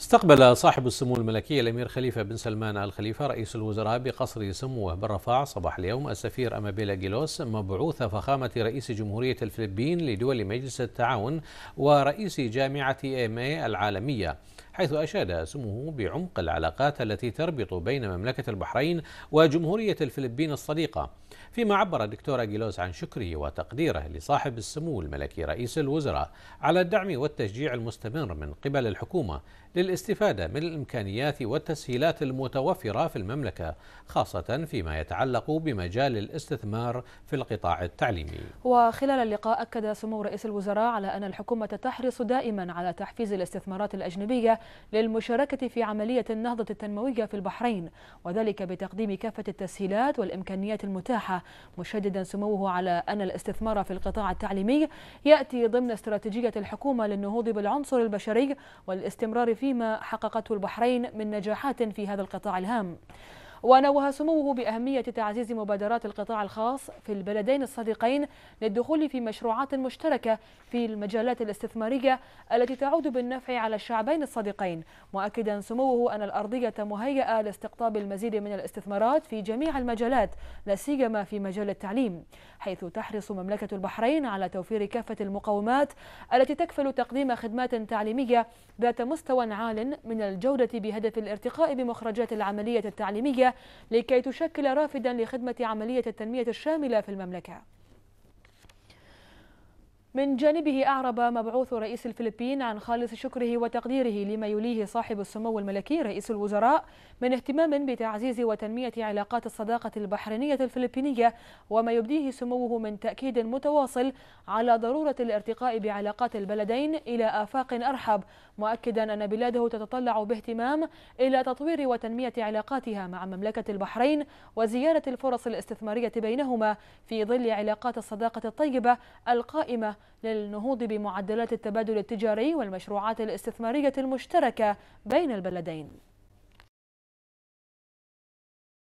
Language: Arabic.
استقبل صاحب السمو الملكي الامير خليفه بن سلمان ال خليفه رئيس الوزراء بقصر سموه بالرفاع صباح اليوم السفير امابيلا جيلوس مبعوث فخامه رئيس جمهوريه الفلبين لدول مجلس التعاون ورئيس جامعه اي العالميه حيث أشاد سموه بعمق العلاقات التي تربط بين مملكة البحرين وجمهورية الفلبين الصديقة فيما عبر الدكتور أجيلوس عن شكره وتقديره لصاحب السمو الملكي رئيس الوزراء على الدعم والتشجيع المستمر من قبل الحكومة للاستفادة من الإمكانيات والتسهيلات المتوفرة في المملكة خاصة فيما يتعلق بمجال الاستثمار في القطاع التعليمي وخلال اللقاء أكد سمو رئيس الوزراء على أن الحكومة تحرص دائما على تحفيز الاستثمارات الأجنبية للمشاركة في عملية النهضة التنموية في البحرين وذلك بتقديم كافة التسهيلات والإمكانيات المتاحة مشددا سموه على أن الاستثمار في القطاع التعليمي يأتي ضمن استراتيجية الحكومة للنهوض بالعنصر البشري والاستمرار فيما حققته البحرين من نجاحات في هذا القطاع الهام ونوه سموه بأهمية تعزيز مبادرات القطاع الخاص في البلدين الصديقين للدخول في مشروعات مشتركة في المجالات الاستثمارية التي تعود بالنفع على الشعبين الصديقين مؤكدا سموه أن الأرضية مهيئة لاستقطاب المزيد من الاستثمارات في جميع المجالات لا سيما في مجال التعليم حيث تحرص مملكة البحرين على توفير كافة المقومات التي تكفل تقديم خدمات تعليمية ذات مستوى عال من الجودة بهدف الارتقاء بمخرجات العملية التعليمية لكي تشكل رافدا لخدمة عملية التنمية الشاملة في المملكة من جانبه أعرب مبعوث رئيس الفلبين عن خالص شكره وتقديره لما يليه صاحب السمو الملكي رئيس الوزراء من اهتمام بتعزيز وتنمية علاقات الصداقة البحرينية الفلبينية وما يبديه سموه من تأكيد متواصل على ضرورة الارتقاء بعلاقات البلدين إلى آفاق أرحب مؤكدا أن بلاده تتطلع باهتمام إلى تطوير وتنمية علاقاتها مع مملكة البحرين وزيادة الفرص الاستثمارية بينهما في ظل علاقات الصداقة الطيبة القائمة للنهوض بمعدلات التبادل التجاري والمشروعات الاستثمارية المشتركة بين البلدين